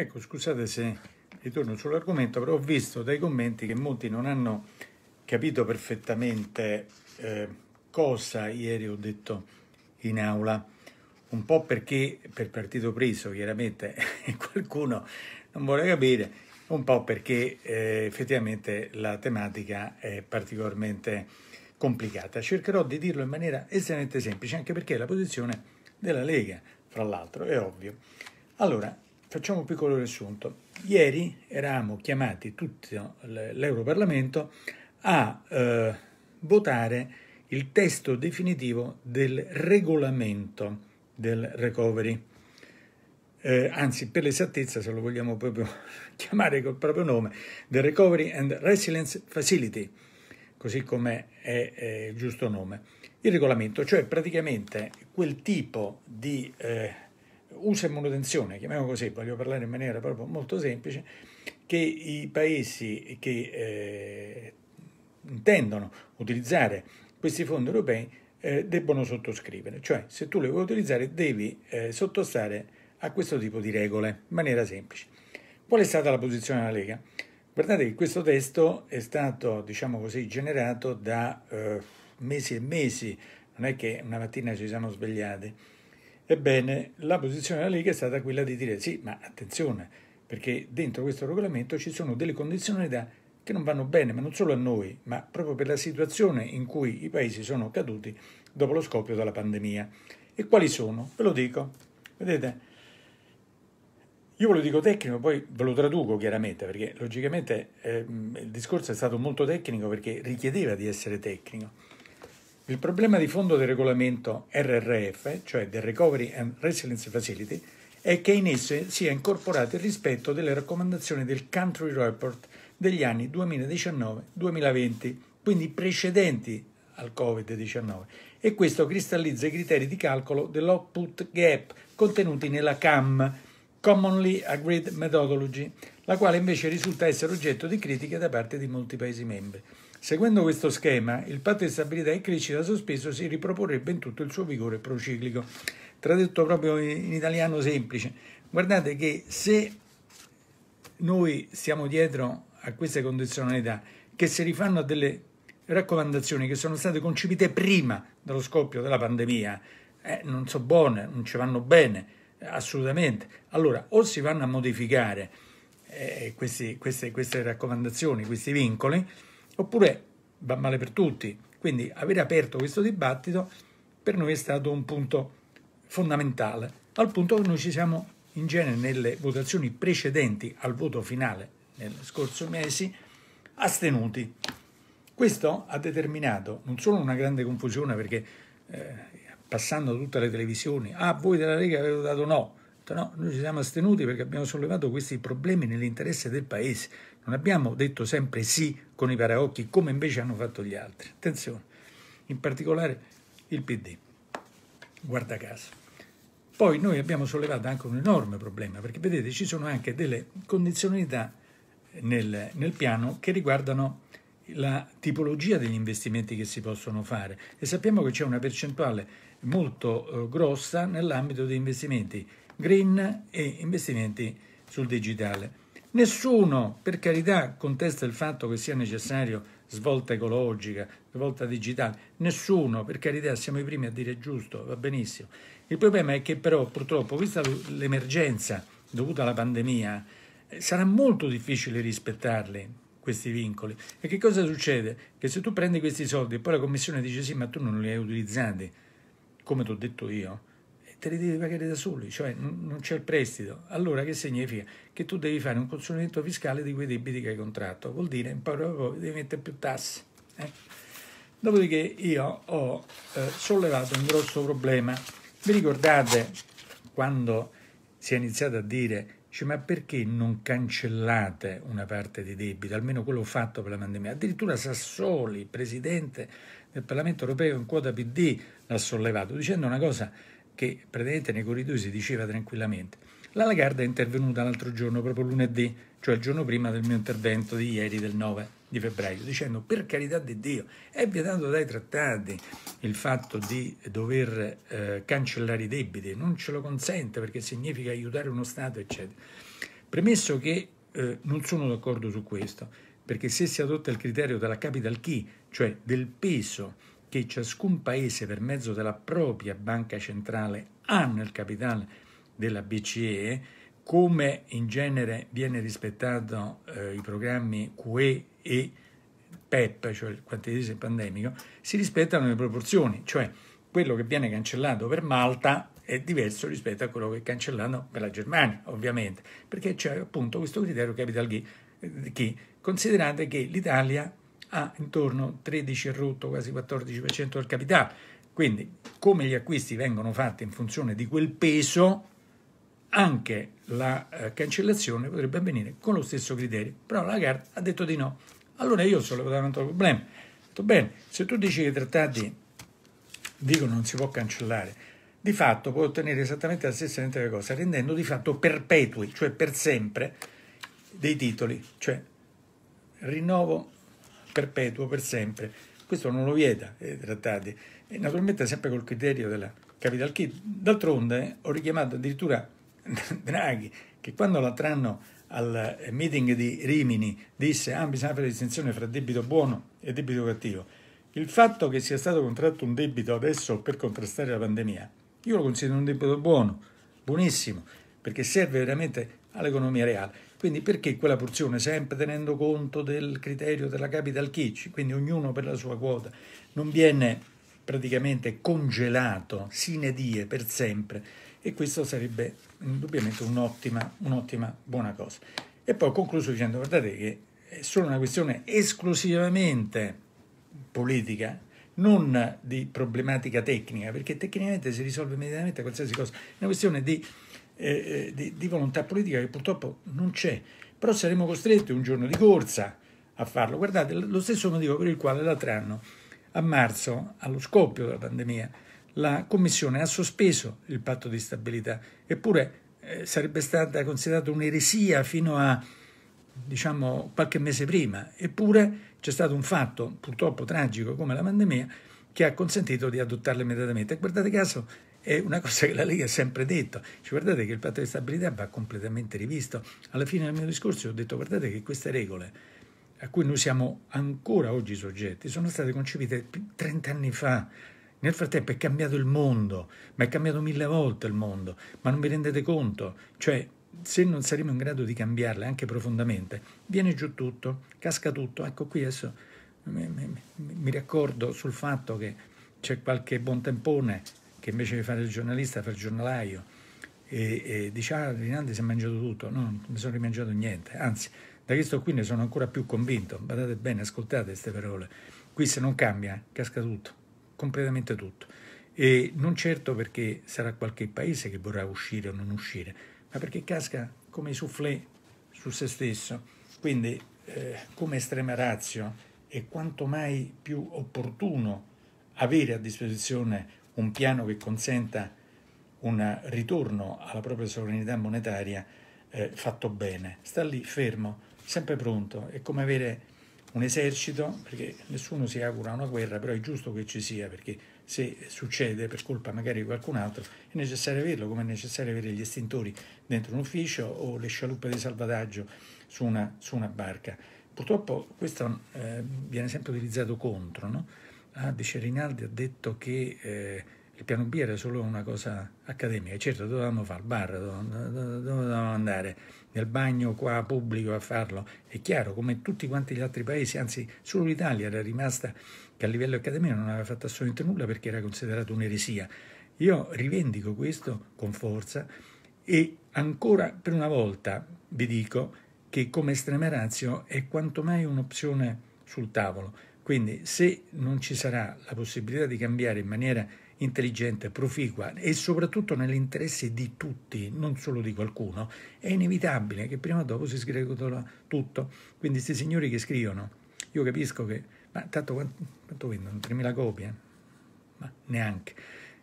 Ecco, scusate se ritorno sull'argomento, però ho visto dai commenti che molti non hanno capito perfettamente eh, cosa ieri ho detto in aula, un po' perché per partito preso chiaramente qualcuno non vuole capire, un po' perché eh, effettivamente la tematica è particolarmente complicata. Cercherò di dirlo in maniera estremamente semplice, anche perché è la posizione della Lega, fra l'altro, è ovvio. Allora, Facciamo un piccolo riassunto. Ieri eravamo chiamati tutto l'Europarlamento a eh, votare il testo definitivo del regolamento del recovery. Eh, anzi, per l'esattezza, se lo vogliamo proprio chiamare col proprio nome, del Recovery and Resilience Facility, così come è, è il giusto nome. Il regolamento, cioè praticamente quel tipo di eh, uso e manutenzione, chiamiamolo così, voglio parlare in maniera proprio molto semplice, che i paesi che eh, intendono utilizzare questi fondi europei eh, debbono sottoscrivere, cioè se tu li vuoi utilizzare devi eh, sottostare a questo tipo di regole, in maniera semplice. Qual è stata la posizione della Lega? Guardate che questo testo è stato, diciamo così, generato da eh, mesi e mesi, non è che una mattina ci siamo svegliati, Ebbene, la posizione della Lega è stata quella di dire sì, ma attenzione, perché dentro questo regolamento ci sono delle condizionalità che non vanno bene, ma non solo a noi, ma proprio per la situazione in cui i paesi sono caduti dopo lo scoppio della pandemia. E quali sono? Ve lo dico. Vedete, io ve lo dico tecnico, poi ve lo traduco chiaramente, perché logicamente eh, il discorso è stato molto tecnico perché richiedeva di essere tecnico. Il problema di fondo del regolamento RRF, cioè del Recovery and Resilience Facility, è che in esso sia incorporato il rispetto delle raccomandazioni del Country Report degli anni 2019-2020, quindi precedenti al Covid-19, e questo cristallizza i criteri di calcolo dell'output gap contenuti nella CAM, Commonly Agreed Methodology, la quale invece risulta essere oggetto di critiche da parte di molti Paesi membri. Seguendo questo schema, il patto di stabilità e crescita sospeso si riproporrebbe in tutto il suo vigore prociclico. Tradotto proprio in italiano semplice, guardate che se noi stiamo dietro a queste condizionalità, che si rifanno a delle raccomandazioni che sono state concepite prima dello scoppio della pandemia, eh, non sono buone, non ci vanno bene, eh, assolutamente. Allora, o si vanno a modificare eh, questi, queste, queste raccomandazioni, questi vincoli, oppure va male per tutti. Quindi avere aperto questo dibattito per noi è stato un punto fondamentale, al punto che noi ci siamo in genere nelle votazioni precedenti al voto finale nel scorso mese astenuti. Questo ha determinato non solo una grande confusione perché eh, passando tutte le televisioni, ah voi della Lega avete votato no, detto no, noi ci siamo astenuti perché abbiamo sollevato questi problemi nell'interesse del Paese, non abbiamo detto sempre sì con i paraocchi come invece hanno fatto gli altri. Attenzione, in particolare il PD, guarda caso. Poi noi abbiamo sollevato anche un enorme problema, perché vedete ci sono anche delle condizionalità nel, nel piano che riguardano la tipologia degli investimenti che si possono fare e sappiamo che c'è una percentuale molto eh, grossa nell'ambito degli investimenti green e investimenti sul digitale. Nessuno, per carità, contesta il fatto che sia necessario svolta ecologica, svolta digitale. Nessuno, per carità, siamo i primi a dire giusto, va benissimo. Il problema è che però purtroppo, vista l'emergenza dovuta alla pandemia, eh, sarà molto difficile rispettarli questi vincoli. E che cosa succede? Che se tu prendi questi soldi e poi la Commissione dice sì, ma tu non li hai utilizzati, come ti ho detto io, te li devi pagare da soli, cioè non c'è il prestito. Allora che significa? Che tu devi fare un consolidamento fiscale di quei debiti che hai contratto, vuol dire in parole povere devi mettere più tasse. Eh? Dopodiché io ho eh, sollevato un grosso problema. Vi ricordate quando si è iniziato a dire cioè, ma perché non cancellate una parte dei debiti, almeno quello fatto per la pandemia? Addirittura Sassoli, presidente del Parlamento europeo in quota PD, l'ha sollevato, dicendo una cosa che praticamente nei corridoi si diceva tranquillamente. La Lagarde è intervenuta l'altro giorno, proprio lunedì, cioè il giorno prima del mio intervento di ieri del 9 di febbraio, dicendo per carità di Dio è vietato dai trattati il fatto di dover eh, cancellare i debiti, non ce lo consente perché significa aiutare uno Stato, eccetera. Premesso che eh, non sono d'accordo su questo, perché se si adotta il criterio della capital key, cioè del peso che ciascun paese per mezzo della propria banca centrale ha nel capitale della BCE, come in genere viene rispettato eh, i programmi QE e PEP, cioè il quantitativo pandemico, si rispettano le proporzioni, cioè quello che viene cancellato per Malta è diverso rispetto a quello che è cancellato per la Germania, ovviamente, perché c'è appunto questo criterio capital key. Eh, key. Considerate che l'Italia ha intorno 13 rotto, quasi 14% del capitale. Quindi, come gli acquisti vengono fatti in funzione di quel peso, anche la eh, cancellazione potrebbe avvenire con lo stesso criterio. Però la Lagarde ha detto di no. Allora io ho sollevato un altro problema. Ho detto bene, se tu dici che i trattati dicono non si può cancellare, di fatto puoi ottenere esattamente la stessa identica cosa, rendendo di fatto perpetui, cioè per sempre, dei titoli. Cioè rinnovo perpetuo per sempre. Questo non lo vieta eh, i eh, trattati, e naturalmente sempre col criterio della capital key. D'altronde eh, ho richiamato addirittura Draghi, che quando l'altro tranno al eh, meeting di Rimini disse ah, bisogna fare distinzione fra debito buono e debito cattivo. Il fatto che sia stato contratto un debito adesso per contrastare la pandemia, io lo considero un debito buono, buonissimo, perché serve veramente all'economia reale. Quindi perché quella porzione, sempre tenendo conto del criterio della capital kitsch, quindi ognuno per la sua quota, non viene praticamente congelato sine die per sempre e questo sarebbe indubbiamente un'ottima, un'ottima buona cosa. E poi ho concluso dicendo guardate che è solo una questione esclusivamente politica, non di problematica tecnica, perché tecnicamente si risolve immediatamente qualsiasi cosa, è una questione di eh, eh, di, di volontà politica che purtroppo non c'è, però saremo costretti un giorno di corsa a farlo. Guardate, lo stesso motivo per il quale l'altro anno, a marzo, allo scoppio della pandemia, la Commissione ha sospeso il patto di stabilità, eppure eh, sarebbe stata considerata un'eresia fino a diciamo qualche mese prima, eppure c'è stato un fatto purtroppo tragico come la pandemia che ha consentito di adottarla immediatamente. Guardate caso, è una cosa che la Lega ha sempre detto. Cioè, guardate che il patto di stabilità va completamente rivisto. Alla fine del mio discorso ho detto guardate che queste regole a cui noi siamo ancora oggi soggetti sono state concepite 30 anni fa. Nel frattempo è cambiato il mondo, ma è cambiato mille volte il mondo, ma non vi rendete conto? Cioè, se non saremo in grado di cambiarle anche profondamente, viene giù tutto, casca tutto. Ecco qui adesso mi, mi, mi raccordo sul fatto che c'è qualche buon tempone che invece di fare il giornalista fa il giornalaio e, e dice ah Rinaldi si è mangiato tutto, no, non mi sono rimangiato niente, anzi da questo qui ne sono ancora più convinto, badate bene, ascoltate queste parole, qui se non cambia casca tutto, completamente tutto e non certo perché sarà qualche paese che vorrà uscire o non uscire, ma perché casca come i soufflé su se stesso, quindi eh, come estrema razio è quanto mai più opportuno avere a disposizione un piano che consenta un ritorno alla propria sovranità monetaria eh, fatto bene. Sta lì fermo, sempre pronto, è come avere un esercito, perché nessuno si augura una guerra, però è giusto che ci sia, perché se succede per colpa magari di qualcun altro, è necessario averlo, come è necessario avere gli estintori dentro un ufficio o le scialuppe di salvataggio su una, su una barca. Purtroppo questo eh, viene sempre utilizzato contro, no? Ah, dice Rinaldi, ha detto che eh, il piano B era solo una cosa accademica. Certo, dovevamo fare il bar, dove dovevamo andare nel bagno qua pubblico a farlo. È chiaro, come tutti quanti gli altri paesi, anzi solo l'Italia era rimasta che a livello accademico non aveva fatto assolutamente nulla perché era considerato un'eresia. Io rivendico questo con forza e ancora per una volta vi dico che come estrema razio è quanto mai un'opzione sul tavolo quindi se non ci sarà la possibilità di cambiare in maniera intelligente, proficua e soprattutto nell'interesse di tutti, non solo di qualcuno, è inevitabile che prima o dopo si sgretola tutto. Quindi questi signori che scrivono, io capisco che, ma tanto quanto, quanto vendono? 3.000 copie? Ma neanche.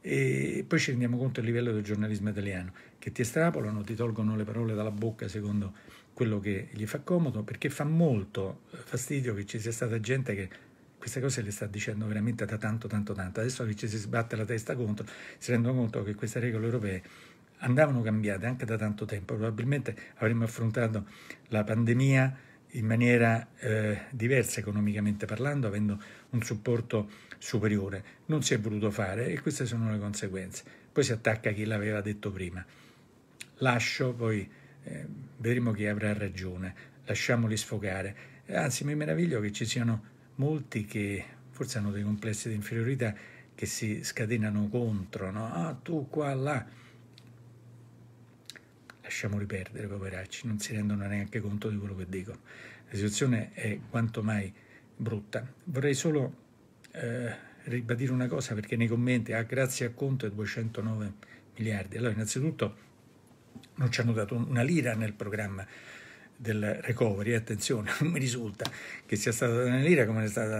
E poi ci rendiamo conto del livello del giornalismo italiano, che ti estrapolano, ti tolgono le parole dalla bocca secondo quello che gli fa comodo, perché fa molto eh, fastidio che ci sia stata gente che queste cose le sta dicendo veramente da tanto, tanto, tanto. Adesso che ci si sbatte la testa contro, si rendono conto che queste regole europee andavano cambiate anche da tanto tempo. Probabilmente avremmo affrontato la pandemia in maniera eh, diversa economicamente parlando, avendo un supporto superiore. Non si è voluto fare e queste sono le conseguenze. Poi si attacca chi l'aveva detto prima. Lascio, poi eh, vedremo chi avrà ragione. Lasciamoli sfogare. Anzi, mi meraviglio che ci siano molti che forse hanno dei complessi di inferiorità che si scatenano contro, no? Ah, tu qua, là. Lasciamoli perdere, poveracci, non si rendono neanche conto di quello che dicono. La situazione è quanto mai brutta. Vorrei solo eh, ribadire una cosa perché nei commenti, ah, grazie a Conte 209 miliardi. Allora, innanzitutto non ci hanno dato una lira nel programma del recovery, eh, attenzione, non mi risulta che sia stata una lira come è stata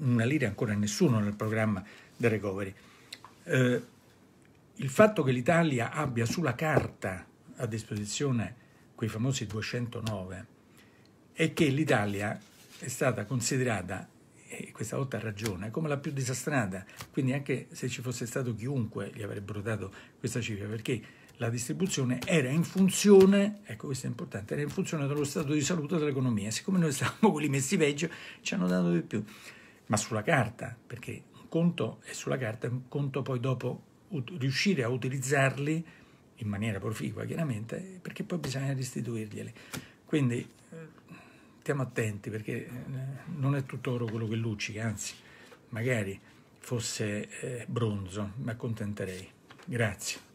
una lira ancora nessuno nel programma del recovery. Eh, il fatto che l'Italia abbia sulla carta a disposizione quei famosi 209 è che l'Italia è stata considerata, e questa volta ha ragione, come la più disastrata, quindi anche se ci fosse stato chiunque gli avrebbero dato questa cifra, perché la distribuzione era in funzione, ecco questo è importante, era in funzione dello stato di salute dell'economia. Siccome noi stavamo quelli messi peggio, ci hanno dato di più. Ma sulla carta, perché un conto è sulla carta, un conto poi dopo riuscire a utilizzarli in maniera proficua, chiaramente, perché poi bisogna restituirglieli. Quindi eh, stiamo attenti perché eh, non è tutto oro quello che luccica, anzi, magari fosse eh, bronzo, mi accontenterei. Grazie.